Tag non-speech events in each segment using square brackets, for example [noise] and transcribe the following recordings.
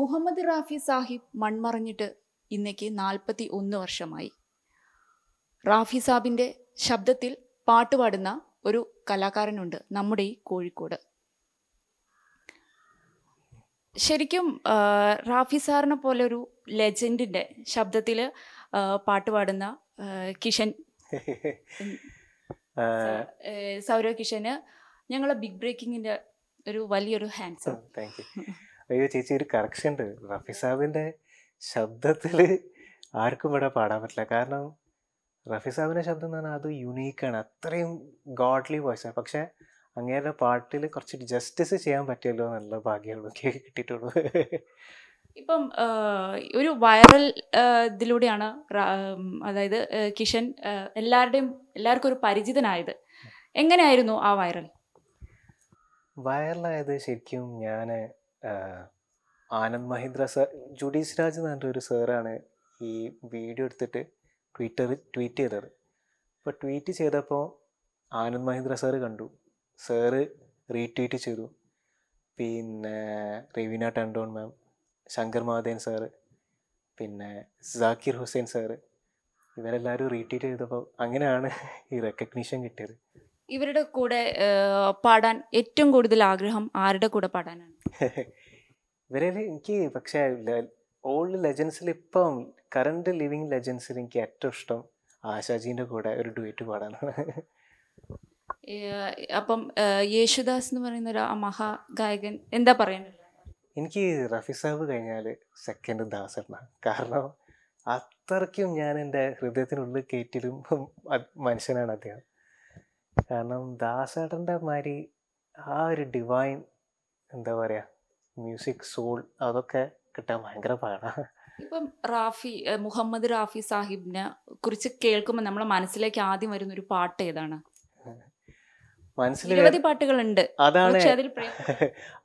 മുഹമ്മദ് റാഫി സാഹിബ് മൺമറഞ്ഞിട്ട് ഇന്നേക്ക് നാൽപ്പത്തി ഒന്ന് വർഷമായി റാഫി സാബിൻ്റെ ശബ്ദത്തിൽ പാട്ടുപാടുന്ന ഒരു കലാകാരനുണ്ട് നമ്മുടെ ഈ കോഴിക്കോട് ശരിക്കും റാഫി സാറിനെ പോലെ ഒരു ലെജൻഡിൻ്റെ ശബ്ദത്തിൽ പാടുന്ന കിഷൻ സൗരവ് കിഷന് ഞങ്ങളെ ബിഗ് ബ്രേക്കിങ്ങിൻ്റെ ഒരു വലിയൊരു ഹാൻഡ്സ് താങ്ക് യു അയ്യോ ചേച്ചി ഒരു കറക്ഷൻ ഉണ്ട് റഫി സാബിൻ്റെ ശബ്ദത്തിൽ ആർക്കും ഇവിടെ പാടാൻ പറ്റില്ല കാരണം റഫി സാബിൻ്റെ ശബ്ദം എന്ന് പറഞ്ഞാൽ അത് യുണീക്കാണ് അത്രയും ഗോഡ്ലി വോയിസാണ് പക്ഷേ അങ്ങേരുടെ പാട്ടിൽ കുറച്ച് ജസ്റ്റിസ് ചെയ്യാൻ പറ്റുമല്ലോ എന്നുള്ള ഭാഗ്യമുള്ളൂ കേക്ക് കിട്ടിയിട്ടുള്ളൂ ഇപ്പം ഒരു വൈറൽ ഇതിലൂടെയാണ് അതായത് കിഷൻ എല്ലാവരുടെയും എല്ലാവർക്കും ഒരു പരിചിതനായത് എങ്ങനെയായിരുന്നു ആ വൈറൽ വൈറലായത് ശരിക്കും ഞാൻ ആനന്ദ് മഹീന്ദ്ര സർ ജുഡീസ് രാജ് എന്ന് പറഞ്ഞ ഒരു സാറാണ് ഈ വീഡിയോ എടുത്തിട്ട് ട്വിറ്റർ ട്വീറ്റ് ചെയ്തത് അപ്പോൾ ട്വീറ്റ് ചെയ്തപ്പോൾ ആനന്ദ് മഹീന്ദ്ര സാറ് കണ്ടു സാറ് റീട്വീറ്റ് ചെയ്തു പിന്നെ റീവിന ടണ്ടോൺ മാം ശങ്കർ മഹാദേവൻ സാറ് പിന്നെ സാക്കിർ ഹുസൈൻ സാറ് ഇവരെല്ലാവരും റീട്വീറ്റ് ചെയ്തപ്പോൾ അങ്ങനെയാണ് ഈ റെക്കഗ്നീഷൻ കിട്ടിയത് ഇവരുടെ കൂടെ പാടാൻ ഏറ്റവും കൂടുതൽ ആഗ്രഹം ആരുടെ കൂടെ പാടാനാണ് [laughs] ഇവരെ എനിക്ക് പക്ഷേ ഓൾഡ് ലെജൻസിൽ ഇപ്പം കറണ്ട് ലിവിങ് ലെജൻസിൽ എനിക്ക് ഏറ്റവും ഇഷ്ടം ആശാജീൻ്റെ കൂടെ ഒരു ഡുവേറ്റ് പാടാനാണ് [laughs] അപ്പം യേശുദാസ് എന്ന് പറയുന്ന ഒരു മഹാ ഗായകൻ എന്താ പറയുന്നത് എനിക്ക് റഫി സാബ് കഴിഞ്ഞാൽ സെക്കൻഡ് ദാസണ്ണ കാരണം അത്രയ്ക്കും ഞാൻ എൻ്റെ ഹൃദയത്തിനുള്ളിൽ കയറ്റിലും മനുഷ്യനാണ് അദ്ദേഹം കാരണം ദാസേട്ടൻ്റെ മാതിരി ആ ഒരു ഡിവൈൻ എന്താ പറയുക മ്യൂസിക് സോൾ അതൊക്കെ കിട്ടാൻ ഭയങ്കര പാടാണ് ഇപ്പം റാഫി മുഹമ്മദ് റാഫി സാഹിബിനെ കുറിച്ച് കേൾക്കുമ്പോൾ നമ്മളെ മനസ്സിലേക്ക് ആദ്യം വരുന്ന ഒരു പാട്ട് ഏതാണ് നിരവധി പാട്ടുകളുണ്ട് അതാണ് [laughs]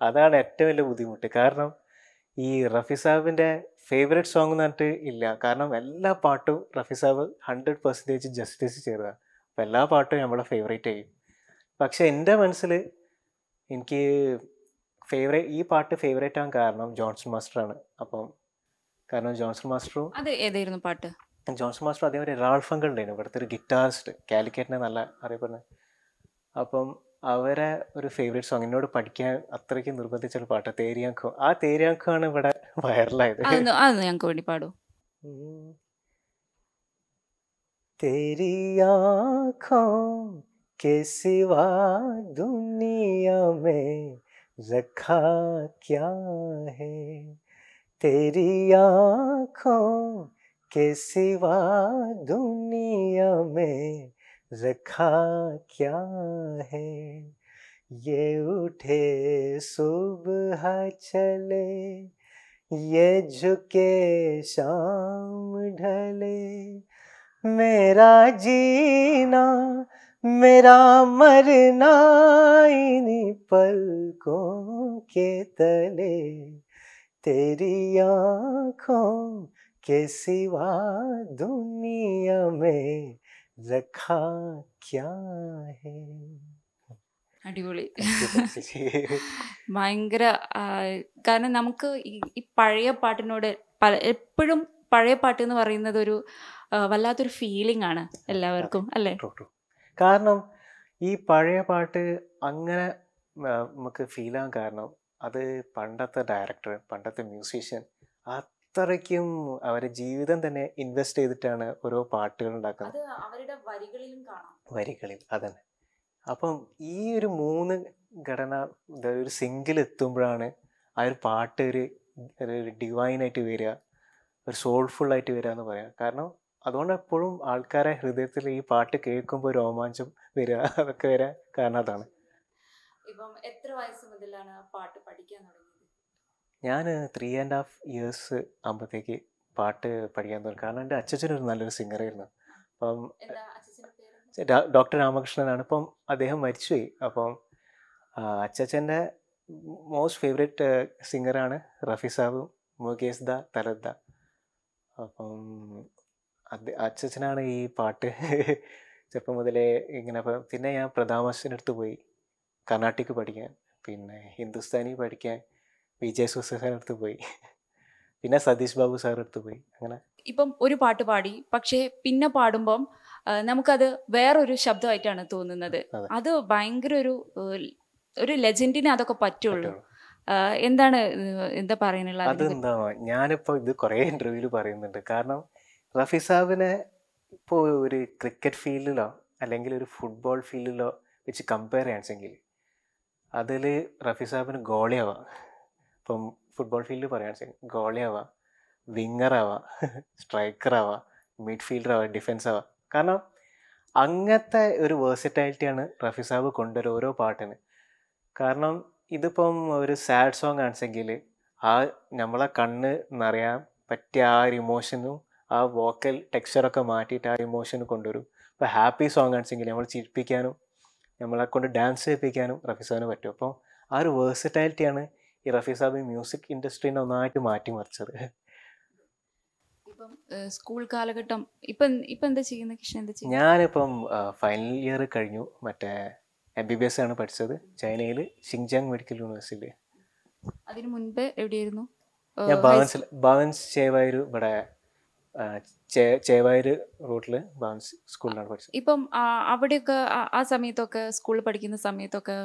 അതാണ് ഏറ്റവും വലിയ ബുദ്ധിമുട്ട് കാരണം ഈ റഫി സാഹിബിന്റെ ഫേവറേറ്റ് സോങ് എന്ന് പറഞ്ഞിട്ട് ഇല്ല കാരണം എല്ലാ പാട്ടും Rafi Sahib hundred percentage justice ചെയ്തതാണ് അപ്പോൾ എല്ലാ പാട്ടും നമ്മളെ ഫേവറേറ്റ് ആയി പക്ഷെ എൻ്റെ മനസ്സിൽ എനിക്ക് ഫേവറേറ്റ് ഈ പാട്ട് ഫേവറേറ്റ് ആകാൻ കാരണം ജോൺസൺ മാസ്റ്ററാണ് അപ്പം കാരണം ജോൺസൺ മാസ്റ്ററും അത് ഏതായിരുന്നു പാട്ട് ജോൺസൺ മാസ്റ്റർ അതേപോലെ റാൾഫ് ഉണ്ടായിരുന്നു ഇവിടുത്തെ ഒരു ഗിറ്റാറിസ്റ്റ് കാലിക്കറ്റിനെ നല്ല അറിയപ്പെടുന്നത് അപ്പം അവരെ ഒരു ഫേവറേറ്റ് സോങ് എന്നോട് പഠിക്കാൻ അത്രയ്ക്ക് നിർബന്ധിച്ച ഒരു പാട്ട് തേരിയാങ്കോ ആ തേരിയാങ്കോ ആണ് ഇവിടെ വൈറലായത് [laughs] വേണ്ടി तेरी आँखों के सिवा दुनिया में रखा क्या है तेरी आँखों के सिवा दुनिया में रखा क्या है ये उठे सुबह चले ये झुके शाम ढले मेरा जीना मेरा मरना इन्हीं पलकों के तले तेरी आँखों के सिवा दुनिया में रखा क्या है അടിപൊളി ഭയങ്കര കാരണം നമുക്ക് ഈ പഴയ പാട്ടിനോട് പല എപ്പോഴും പഴയ പാട്ട് എന്ന് പറയുന്നത് ഒരു വല്ലാത്തൊരു ഫീലിംഗ് ആണ് എല്ലാവർക്കും അല്ലേ കാരണം ഈ പഴയ പാട്ട് അങ്ങനെ നമുക്ക് ഫീൽ ആകാൻ കാരണം അത് പണ്ടത്തെ ഡയറക്ടർ പണ്ടത്തെ മ്യൂസീഷ്യൻ അത്രയ്ക്കും അവരുടെ ജീവിതം തന്നെ ഇൻവെസ്റ്റ് ചെയ്തിട്ടാണ് ഓരോ പാട്ടുകൾ ഉണ്ടാക്കുന്നത് അവരുടെ വരികളിലും കാണാം വരികളിൽ അതന്നെ അപ്പം ഈ ഒരു മൂന്ന് ഘടന ഒരു സിംഗിൾ എത്തുമ്പോഴാണ് ആ ഒരു പാട്ട് ഒരു ഒരു ഡിവൈനായിട്ട് വരിക ഒരു സോൾഫുൾ ആയിട്ട് വരിക എന്ന് പറയാം കാരണം അതുകൊണ്ട് എപ്പോഴും ആൾക്കാരെ ഹൃദയത്തിൽ ഈ പാട്ട് കേൾക്കുമ്പോൾ രോമാഞ്ചം വരിക അതൊക്കെ വരാൻ കാരണം അതാണ് ഇപ്പം എത്ര വയസ്സ് മുതലാണ് പാട്ട് പഠിക്കാൻ തുടങ്ങിയത് ഞാൻ ത്രീ ആൻഡ് ഹാഫ് ഇയേഴ്സ് ആകുമ്പോഴത്തേക്ക് പാട്ട് പഠിക്കാൻ തുടങ്ങി കാരണം എൻ്റെ അച്ഛനൊരു നല്ലൊരു സിംഗറായിരുന്നു അപ്പം ഡോക്ടർ രാമകൃഷ്ണനാണ് ഇപ്പം അദ്ദേഹം മരിച്ചുപോയി അപ്പം അച്ചച്ചൻ്റെ മോസ്റ്റ് ഫേവറേറ്റ് സിംഗറാണ് റഫി സാബും മുകേഷ് ദ തലദ്ദ അപ്പം അത് അച്ഛനാണ് ഈ പാട്ട് [laughs] ചെറുപ്പം മുതലേ ഇങ്ങനെ പിന്നെ ഞാൻ പ്രതാമസിൻ്റെ അടുത്ത് പോയി കർണാട്ടിക് പഠിക്കാൻ പിന്നെ ഹിന്ദുസ്ഥാനി പഠിക്കാൻ വിജയ് സുസാറിൻ്റെ അടുത്ത് പോയി [laughs] പിന്നെ സതീഷ് ബാബു സാറിൻ്റെ അടുത്ത് പോയി അങ്ങനെ ഇപ്പം ഒരു പാട്ട് പാടി പക്ഷേ പിന്നെ പാടുമ്പം നമുക്കത് വേറൊരു ശബ്ദമായിട്ടാണ് തോന്നുന്നത് അത് ഭയങ്കര ഒരു ഒരു ലെജൻഡിനെ അതൊക്കെ പറ്റുള്ളൂ എന്താണ് എന്താ പറയാനുള്ളത് അതെന്താ ഞാനിപ്പോ ഇത് കുറെ ഇന്റർവ്യൂല് പറയുന്നുണ്ട് കാരണം റഫി സാബിനെ ഒരു ക്രിക്കറ്റ് ഫീൽഡിലോ അല്ലെങ്കിൽ ഒരു ഫുട്ബോൾ ഫീൽഡിലോ വെച്ച് കമ്പയർ ചെയ്യാണെങ്കിൽ അതിൽ റഫി സാബിന് ഗോളിയാവാം ഇപ്പം ഫുട്ബോൾ ഫീൽഡിൽ പറയുകയാണെങ്കിൽ ഗോളിയാവാം വിങ്ങറാവാം സ്ട്രൈക്കറാവാം മിഡ് ഫീൽഡറാവാം ഡിഫൻസ് ആവാം കാരണം അങ്ങനത്തെ ഒരു വേഴ്സിറ്റാലിറ്റിയാണ് റഫി സാബ് കൊണ്ടുവരുന്ന ഓരോ പാട്ടിന് കാരണം ഇതിപ്പം ഒരു സാഡ് സോങ് ആണെങ്കിൽ ആ നമ്മളെ കണ്ണ് നിറയാൻ പറ്റിയ ആ ഒരു ഇമോഷനും ആ വോക്കൽ ടെക്സ്ചറൊക്കെ മാറ്റിയിട്ട് ആ ഇമോഷൻ കൊണ്ടുവരും ഇപ്പോൾ ഹാപ്പി സോങ് ആണെങ്കിൽ നമ്മൾ ചിരിപ്പിക്കാനും നമ്മളെ കൊണ്ട് ഡാൻസ് ചെയ്യിപ്പിക്കാനും റഫി സാറിന് പറ്റും അപ്പോൾ ആ ഒരു വേഴ്സറ്റാലിറ്റിയാണ് ഈ റഫി സാബ് മ്യൂസിക് ഇൻഡസ്ട്രീനെ ഒന്നായിട്ട് മാറ്റിമറിച്ചത് ഇപ്പം സ്കൂൾ കാലഘട്ടം ഇപ്പം ഇപ്പം എന്താ ചെയ്യുന്നത് എന്താ ചെയ്യുന്നത് ഞാനിപ്പം ഫൈനൽ ഇയർ കഴിഞ്ഞു മറ്റേ എം ബി ബി എസ് ആണ് പഠിച്ചത് ചൈനയിൽ ഷിങ്ജാങ് മെഡിക്കൽ യൂണിവേഴ്സിറ്റി അതിന് മുൻപ് എവിടെയായിരുന്നു ബാവൻസ് ബാവൻസ് ചേവായൂർ ഇവിടെ ചേവായൂർ റൂട്ടിൽ ബാവൻസ് സ്കൂളിലാണ് പഠിച്ചത് ഇപ്പം അവിടെയൊക്കെ ആ സമയത്തൊക്കെ സ്കൂളിൽ പഠിക്കുന്ന സമയത്തൊക്കെ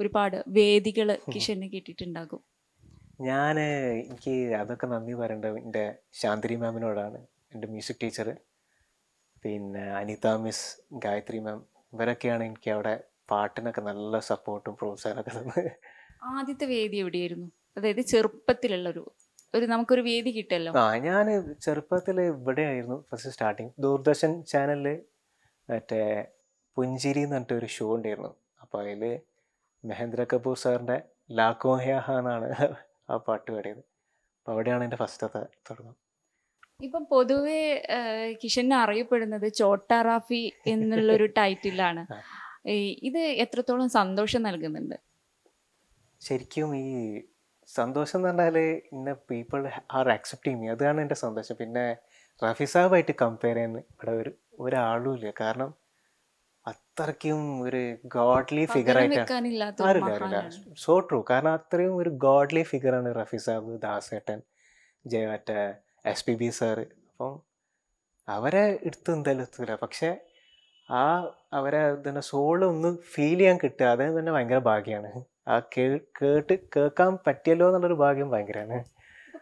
ഒരുപാട് വേദികൾ കിഷന് കിട്ടിയിട്ടുണ്ടാകും ഞാൻ എനിക്ക് അതൊക്കെ നന്ദി പറയേണ്ടത് എൻ്റെ ശാന്തിരി മാമിനോടാണ് എൻ്റെ മ്യൂസിക് ടീച്ചർ പിന്നെ അനിത മിസ് ഗായത്രി മാം ഇവരൊക്കെയാണ് എനിക്ക് അവിടെ പാട്ടിനൊക്കെ നല്ല സപ്പോർട്ടും പ്രോത്സാഹനമൊക്കെ തന്നെ ആദ്യത്തെ വേദി എവിടെയായിരുന്നു അതായത് ചെറുപ്പത്തിലുള്ള ഒരു ഒരു നമുക്കൊരു വേദി കിട്ടല്ലോ ആ ഞാൻ ചെറുപ്പത്തിൽ ഇവിടെയായിരുന്നു ഫസ്റ്റ് സ്റ്റാർട്ടിങ് ദൂരദർശൻ ചാനലിൽ മറ്റേ പുഞ്ചിരി എന്ന് പറഞ്ഞിട്ട് ഒരു ഷോ ഉണ്ടായിരുന്നു അപ്പോൾ അതിൽ മഹേന്ദ്ര കപൂർ സാറിൻ്റെ ലാക്കോ എന്നാണ് ആ പാട്ട് പാടിയത് അപ്പോൾ അവിടെയാണ് എൻ്റെ ഫസ്റ്റ് തുടങ്ങുന്നത് ഇപ്പം പൊതുവേ കിഷനെ അറിയപ്പെടുന്നത് ചോട്ടാറാഫി [laughs] എന്നുള്ളൊരു ടൈറ്റിലാണ് ഇത് എത്രത്തോളം സന്തോഷം നൽകുന്നുണ്ട് ശരിക്കും ഈ സന്തോഷം എന്ന് പറഞ്ഞാൽ ഇന്ന പീപ്പിൾ ആർ ആക്സെപ്റ്റിങ് മീ അതാണ് എൻ്റെ സന്തോഷം പിന്നെ റഫി സാബായിട്ട് കമ്പയർ ചെയ്യുന്ന ഇവിടെ ഒരു ഒരാളും ഇല്ല കാരണം അത്രയ്ക്കും ഒരു ഗോഡ്ലി ഫിഗർ ആയിട്ടാണ് ആരില്ല ആരില്ല സോ ട്രൂ കാരണം അത്രയും ഒരു ഗോഡ്ലി ഫിഗറാണ് റഫി സാബ് ദാസേട്ടൻ ജയ എസ് പി ബി സാറ് അപ്പം അവരെ എടുത്ത് എന്തായാലും എത്തൂല പക്ഷെ ആ അവരെ തന്നെ സോള് ഒന്ന് ഫീൽ ചെയ്യാൻ കിട്ടുക അതേ തന്നെ ഭയങ്കര ഭാഗ്യമാണ് ആ കേട്ട് കേൾക്കാൻ പറ്റിയല്ലോ എന്നുള്ളൊരു ഭാഗ്യം ഭയങ്കരമാണ്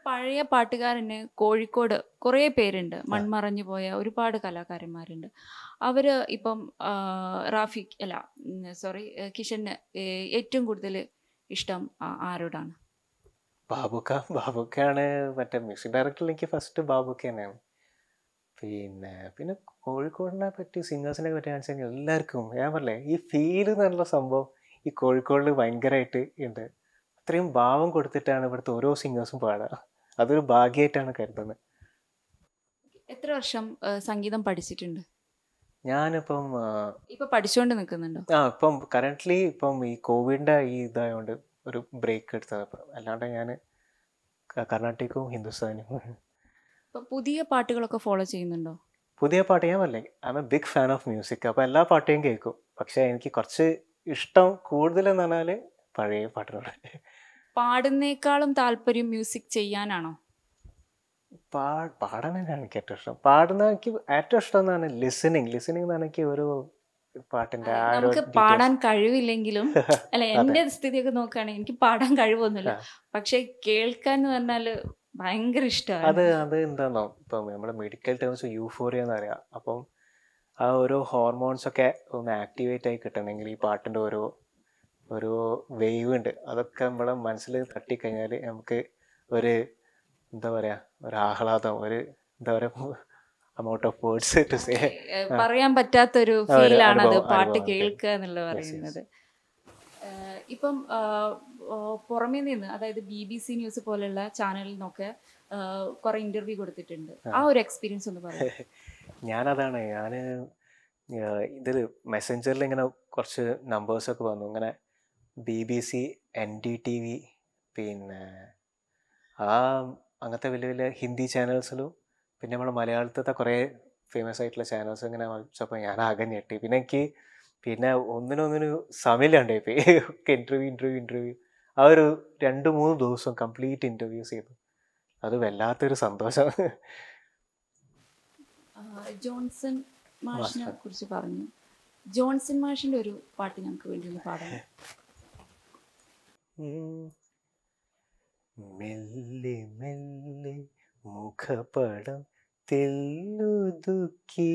പഴയ പാട്ടുകാരന് കോഴിക്കോട് കുറേ പേരുണ്ട് മൺമറഞ്ഞു പോയ ഒരുപാട് കലാകാരന്മാരുണ്ട് അവർ ഇപ്പം റാഫി അല്ല സോറി കിഷന് ഏറ്റവും കൂടുതൽ ഇഷ്ടം ആരോടാണ് ബാബുക്ക ബാബുക്കയാണ് മറ്റേ മ്യൂസിക് ഡയറക്ടറിൽ എനിക്ക് ഫസ്റ്റ് ബാബുക്ക തന്നെയാണ് പിന്നെ പിന്നെ കോഴിക്കോടിനെ പറ്റി സിംഗേഴ്സിനെ പറ്റി കാണിച്ചെങ്കിൽ എല്ലാവർക്കും ഞാൻ പറഞ്ഞേ ഈ ഫീൽ എന്നുള്ള സംഭവം ഈ കോഴിക്കോടിൽ ഭയങ്കരമായിട്ട് ഉണ്ട് അത്രയും ഭാവം കൊടുത്തിട്ടാണ് ഇവിടുത്തെ ഓരോ സിംഗേഴ്സും പാടുക അതൊരു ഭാഗ്യമായിട്ടാണ് കരുതുന്നത് എത്ര വർഷം സംഗീതം പഠിച്ചിട്ടുണ്ട് ഞാനിപ്പം ഇപ്പം പഠിച്ചുകൊണ്ട് നിൽക്കുന്നുണ്ടോ ആ ഇപ്പം കറൻ്റ്ലി ഇപ്പം ഈ കോവിഡിൻ്റെ ഈ ഇതായതുകൊണ്ട് ഒരു ബ്രേക്ക് എടുത്തത് അപ്പം അല്ലാണ്ട് ഞാൻ കർണാട്ടിക്കും ഹിന്ദുസ്ഥാനും പുതിയ പാട്ടുകളൊക്കെ ഫോളോ ചെയ്യുന്നുണ്ടോ പുതിയ പാട്ട് ഞാൻ പറഞ്ഞേ I'm a big fan of music അപ്പോൾ എല്ലാ പാട്ടും കേൾക്കും പക്ഷേ എനിക്ക് കുറച്ച് ഇഷ്ടം കൂടുതലെന്ന് പറഞ്ഞാൽ പഴയ പാട്ടിനോട് പാടുന്നേക്കാളും താല്പര്യം മ്യൂസിക് ചെയ്യാനാണോ പാ പാടാനാണ് എനിക്ക് ഏറ്റവും ഇഷ്ടം പാടുന്ന എനിക്ക് ഏറ്റവും ഇഷ്ടം എന്നാണ് ലിസണിങ് ലിസണിങ് എന്നാണ് എനിക്ക് ഒരു പാട്ടിന്റെ നമുക്ക് പാടാൻ കഴിവില്ലെങ്കിലും [laughs] അല്ല എൻ്റെ സ്ഥിതിയൊക്കെ നോക്കുകയാണെങ്കിൽ എനിക്ക് പാടാൻ കഴിവൊന്നുമില്ല പക്ഷെ കേൾക്കാൻ എന്ന് പറഞ്ഞാൽ ഭയങ്കര ഇഷ്ടമാണ് അത് അത് എന്താണോ ഇപ്പം നമ്മുടെ മെഡിക്കൽ ടേംസ് യൂഫോറിയ എന്ന് പറയാം അപ്പം ആ ഓരോ ഹോർമോൺസ് ഒക്കെ ഒന്ന് ആക്ടിവേറ്റ് ആയി കിട്ടണമെങ്കിൽ ഈ പാട്ടിൻ്റെ ഓരോ ഒരു വേവ് ഉണ്ട് അതൊക്കെ നമ്മളെ മനസ്സിൽ തട്ടിക്കഴിഞ്ഞാൽ നമുക്ക് ഒരു എന്താ പറയുക ഒരു ആഹ്ലാദം ഒരു എന്താ പറയുക amount of words to say പറയാൻ പറ്റാത്തൊരു ഫീലാണ് അത് പാട്ട് കേൾക്കുക എന്നുള്ളത് പറയുന്നത് ഇപ്പം പുറമേ നിന്ന് അതായത് ബി ബി സി ന്യൂസ് പോലെയുള്ള ചാനലിൽ നിന്നൊക്കെ കുറെ ഇന്റർവ്യൂ കൊടുത്തിട്ടുണ്ട് ആ ഒരു എക്സ്പീരിയൻസ് ഒന്ന് പറയാം [laughs] ഞാനതാണ് ഞാൻ ഇതിൽ മെസ്സഞ്ചറിൽ ഇങ്ങനെ കുറച്ച് നമ്പേഴ്സൊക്കെ വന്നു ഇങ്ങനെ B B C N D T V പിന്നെ ആ അങ്ങനത്തെ വലിയ വലിയ ഹിന്ദി ചാനൽസിലും പിന്നെ നമ്മുടെ മലയാളത്തിലത്തെ കുറേ ഫേമസ് ആയിട്ടുള്ള ചാനൽസ് ഇങ്ങനെ വായിച്ചപ്പോൾ ഞാൻ ആകെ ഞെട്ടി പിന്നെ എനിക്ക് പിന്നെ ഒന്നിനൊന്നിന് സമയമില്ലാണ്ടായിപ്പോയി [laughs] ഇന്റർവ്യൂ ഇന്റർവ്യൂ ഇന്റർവ്യൂ ആ ഒരു രണ്ട് മൂന്ന് ദിവസം കംപ്ലീറ്റ് ഇൻ്റർവ്യൂസ് ചെയ്തു അത് വല്ലാത്തൊരു സന്തോഷം ജോൺസൺ മാഷിനെ കുറിച്ച് പറഞ്ഞു ജോൺസൺ മാഷിന്റെ ഒരു പാട്ട് ഞങ്ങൾക്ക് വേണ്ടി ഒന്ന് പാടാം മെല്ലെ മെല്ലെ മുഖപടം തെല്ലുതുക്കി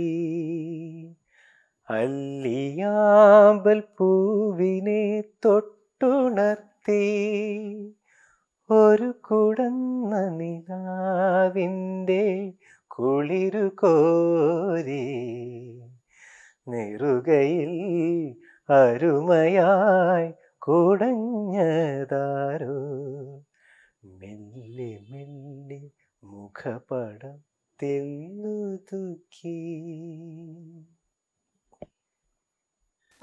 അല്ലിയാമ്പൽ പൂവിനെ തൊട്ട് തൊട്ടുണർത്തി ഒരു കുടന്ന നിലാവിൻ്റെ കുളിരു കോരി നെറുകയിൽ അരുമയായി കുടഞ്ഞതാരോ മെല്ലി മെല്ലി മുഖപടം തെന്നു തുക്കി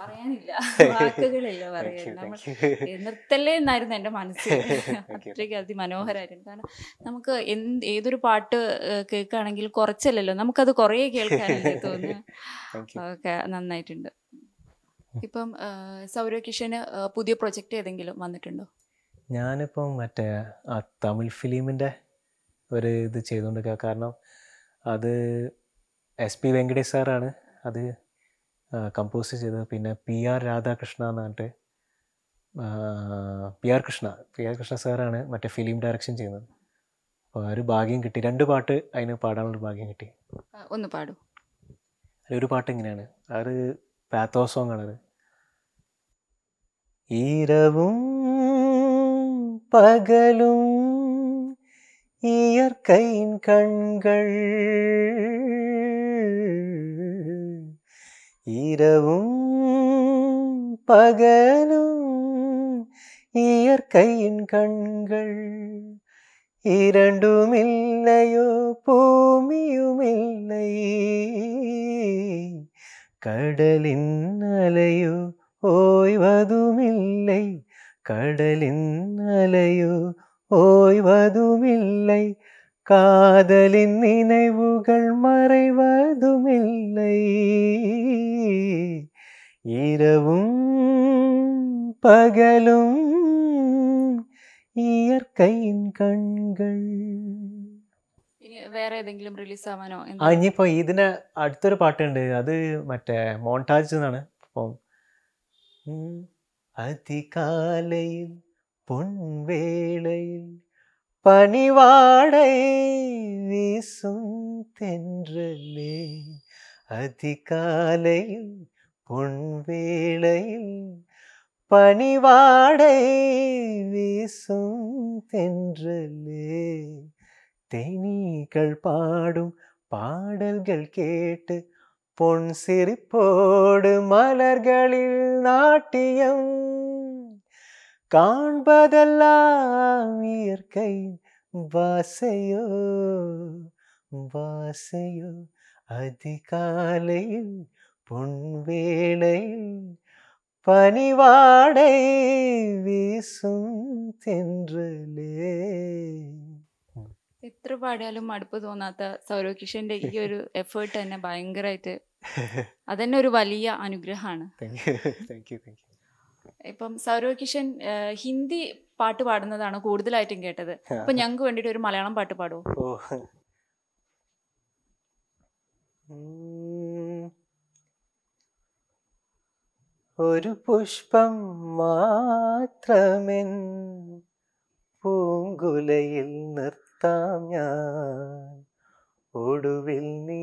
പറയാനില്ല [laughs] വാക്കുകളല്ലോ പറയാൻ നമ്മൾ നിർത്തല്ലേ എന്നായിരുന്നു എൻ്റെ മനസ്സിൽ [laughs] അത്രയ്ക്ക് അതിമനോഹരായിരുന്നു കാരണം നമുക്ക് എന്ത് ഏതൊരു പാട്ട് കേൾക്കുകയാണെങ്കിൽ കുറച്ചല്ലല്ലോ നമുക്കത് കുറേ കേൾക്കാനല്ലേ [laughs] തോന്നുന്നു ഓക്കെ നന്നായിട്ടുണ്ട് ഇപ്പം കിഷന് പുതിയ പ്രൊജക്റ്റ് ഏതെങ്കിലും വന്നിട്ടുണ്ടോ ഞാനിപ്പം മറ്റേ ആ തമിഴ് ഫിലിമിൻ്റെ ഒരു ഇത് ചെയ്തുകൊണ്ടിരിക്കുക കാരണം അത് എസ് പി വെങ്കടേഷ് സാറാണ് അത് കമ്പോസ് ചെയ്തത് പിന്നെ പി ആർ രാധാകൃഷ്ണ എന്ന് പറഞ്ഞിട്ട് P R Krishna P R Krishna സാറാണ് മറ്റേ ഫിലിം ഡയറക്ഷൻ ചെയ്യുന്നത് അപ്പോൾ ഒരു ഭാഗ്യം കിട്ടി രണ്ട് പാട്ട് അതിന് പാടാനുള്ള ഭാഗ്യം കിട്ടി ഒന്ന് പാടൂ ഒരു പാട്ട് ഇങ്ങനെയാണ് അത് പാത്തോ സോങ് ആണത് ഈരവും പകലും இயற்கையின் കൺകൾ இரவும் பகலும் இயற்கையின் கண்கள் இரண்டும் இல்லையோ பூமியும் இல்லை கடலின் அலையோ ஓய்வதுமில்லை கடலின் அலையோ ஓய்வதுமில்லை காதலின் நினைவுகள் மறைவதும் இரவும் பகலும் ഇയർക്കൈൻ കൺകൾ വേറെ ഏതെങ്കിലും റിലീസ് ആവാനോ ആ ഇനിയിപ്പോ ഇതിന് അടുത്തൊരു പാട്ടുണ്ട് അത് മറ്റേ മോൺടാജ് എന്നാണ് അപ്പം അതികാലയിൽ പൊൻവേളയിൽ പണിവാടൈ വീസും തെன்றലേ അതികാലയിൽ பொன்வேளையில் பனிவாடை வீசும் தென்றலே தேனீக்கள் பாடும் பாடல்கள் கேட்டு பொன் சிரிப்போடு மலர்களில் நாட்டியம் காண்பதெல்லாம் இயற்கை வாசையோ வாசையோ அதிகாலையில் பொன்வேளை പനിവാടൈ വീസും തെன்றലേ എത്ര പാടിയാലും മടുപ്പ് തോന്നാത്ത സൗരവ് കിഷന്റെ ഈ ഒരു എഫേർട്ട് തന്നെ ഭയങ്കരമായിട്ട് [laughs] അതന്നെ ഒരു വലിയ അനുഗ്രഹമാണ് ഇപ്പം സൗരവ് കിഷൻ ഹിന്ദി പാട്ട് പാടുന്നതാണ് കൂടുതലായിട്ടും കേട്ടത് അപ്പൊ [laughs] ഞങ്ങൾക്ക് വേണ്ടിട്ട് ഒരു മലയാളം പാട്ട് പാടുമോ ഒരു പുഷ്പം മാത്രമെൻ പൂങ്കുലയിൽ നിർത്താം ഞാൻ ഒടുവിൽ നീ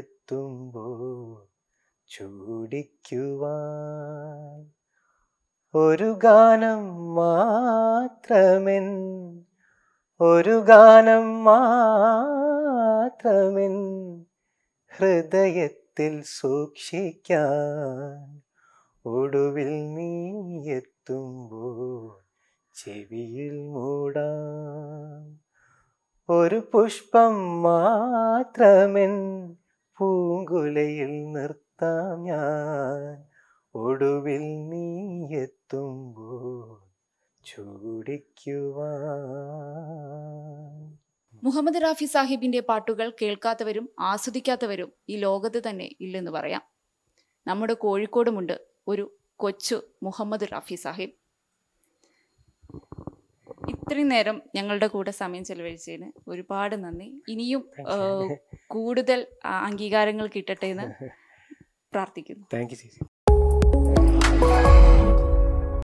എത്തുമ്പോൾ ചൂടിക്കുവാൻ ഒരു ഗാനം മാത്രമെൻ ഒരു ഗാനം മാത്രമെൻ ഹൃദയത്തിൽ സൂക്ഷിക്കാൻ ഒടുവിൽ നീ എത്തുമ്പോൾ ചെവിയിൽ മൂടാ ഒരു പുഷ്പം മാത്രമെൻ പൂങ്കുലയിൽ നിർത്താം ഞാൻ ഒടുവിൽ നീ എത്തുമ്പോൾ ചൂടിക്കുവാ മുഹമ്മദ് റാഫി സാഹിബിന്റെ പാട്ടുകൾ കേൾക്കാത്തവരും ആസ്വദിക്കാത്തവരും ഈ ലോകത്ത് തന്നെ ഇല്ലെന്ന് പറയാം നമ്മുടെ കോഴിക്കോടുമുണ്ട് ഒരു കൊച്ചു മുഹമ്മദ് റാഫി സാഹിബ് ഇത്രയും നേരം ഞങ്ങളുടെ കൂടെ സമയം ചെലവഴിച്ചതിന് ഒരുപാട് നന്ദി ഇനിയും കൂടുതൽ അംഗീകാരങ്ങൾ കിട്ടട്ടെ എന്ന് [laughs] പ്രാർത്ഥിക്കുന്നു താങ്ക് യു